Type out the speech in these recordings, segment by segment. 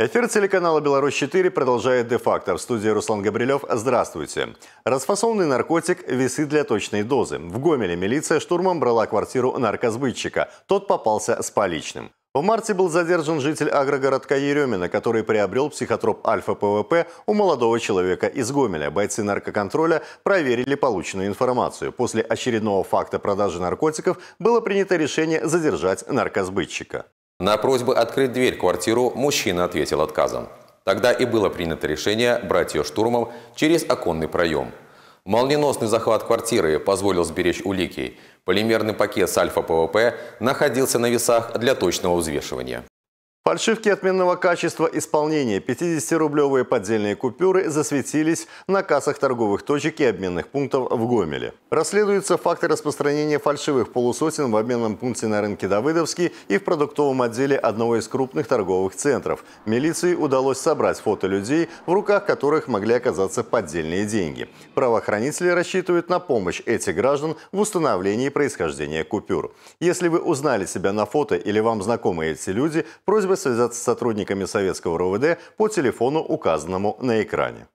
Эфир телеканала «Беларусь-4» продолжает «Де-факто». В студии Руслан Габрилев. Здравствуйте. Расфасованный наркотик, весы для точной дозы. В Гомеле милиция штурмом брала квартиру наркосбытчика. Тот попался с поличным. В марте был задержан житель агрогородка Еремина, который приобрел психотроп альфа-ПВП у молодого человека из Гомеля. Бойцы наркоконтроля проверили полученную информацию. После очередного факта продажи наркотиков было принято решение задержать наркосбытчика. На просьбы открыть дверь квартиру мужчина ответил отказом. Тогда и было принято решение брать ее штурмом через оконный проем. Молниеносный захват квартиры позволил сберечь улики. Полимерный пакет с альфа-ПВП находился на весах для точного взвешивания. Фальшивки отменного качества исполнения 50-рублевые поддельные купюры засветились на кассах торговых точек и обменных пунктов в Гомеле. Расследуются факты распространения фальшивых полусотен в обменном пункте на рынке Давыдовский и в продуктовом отделе одного из крупных торговых центров. Милиции удалось собрать фото людей, в руках которых могли оказаться поддельные деньги. Правоохранители рассчитывают на помощь этих граждан в установлении происхождения купюр. Если вы узнали себя на фото или вам знакомы эти люди, просьба связаться с сотрудниками советского РОВД по телефону, указанному на экране.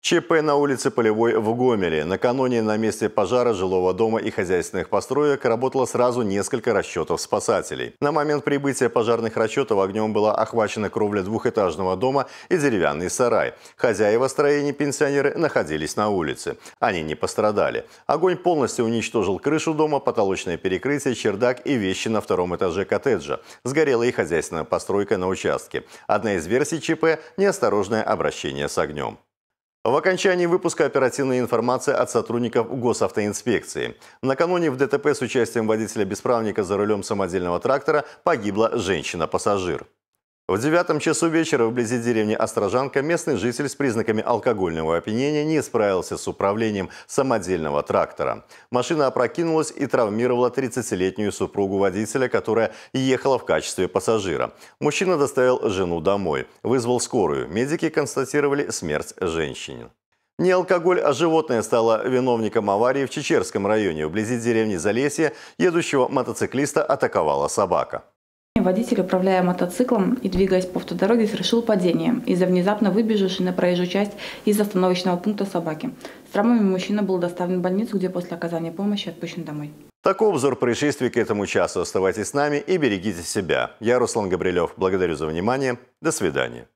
ЧП на улице Полевой в Гомеле. Накануне на месте пожара жилого дома и хозяйственных построек работало сразу несколько расчетов спасателей. На момент прибытия пожарных расчетов огнем была охвачена кровля двухэтажного дома и деревянный сарай. Хозяева строений пенсионеры находились на улице. Они не пострадали. Огонь полностью уничтожил крышу дома, потолочное перекрытие, чердак и вещи на втором этаже коттеджа. Сгорела и хозяйственная постройка на участке. Одна из версий ЧП – неосторожное обращение с огнем. В окончании выпуска оперативная информация от сотрудников госавтоинспекции. Накануне в ДТП с участием водителя-бесправника за рулем самодельного трактора погибла женщина-пассажир. В девятом часу вечера вблизи деревни Острожанка местный житель с признаками алкогольного опьянения не справился с управлением самодельного трактора. Машина опрокинулась и травмировала 30-летнюю супругу водителя, которая ехала в качестве пассажира. Мужчина доставил жену домой, вызвал скорую. Медики констатировали смерть женщины. Не алкоголь, а животное стало виновником аварии в Чечерском районе. Вблизи деревни Залесье едущего мотоциклиста атаковала собака. Водитель, управляя мотоциклом и двигаясь по автодороге, совершил падение из-за внезапно выбежавшей на проезжую часть из остановочного пункта собаки. С травмами мужчина был доставлен в больницу, где после оказания помощи отпущен домой. Такой обзор происшествий к этому часу. Оставайтесь с нами и берегите себя. Я Руслан Габрилев. Благодарю за внимание. До свидания.